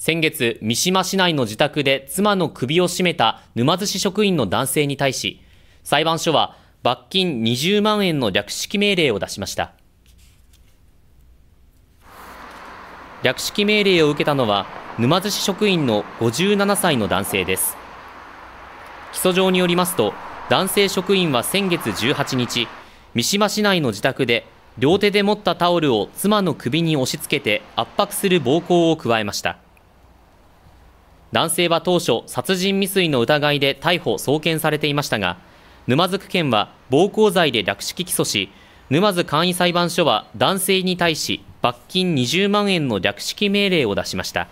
先月、三島市内の自宅で妻の首を絞めた沼津市職員の男性に対し、裁判所は罰金20万円の略式命令を出しました。略式命令を受けたのは、沼津市職員の57歳の男性です。起訴状によりますと、男性職員は先月18日、三島市内の自宅で、両手で持ったタオルを妻の首に押し付けて圧迫する暴行を加えました。男性は当初、殺人未遂の疑いで逮捕・送検されていましたが、沼津区検は暴行罪で略式起訴し、沼津簡易裁判所は男性に対し罰金20万円の略式命令を出しました。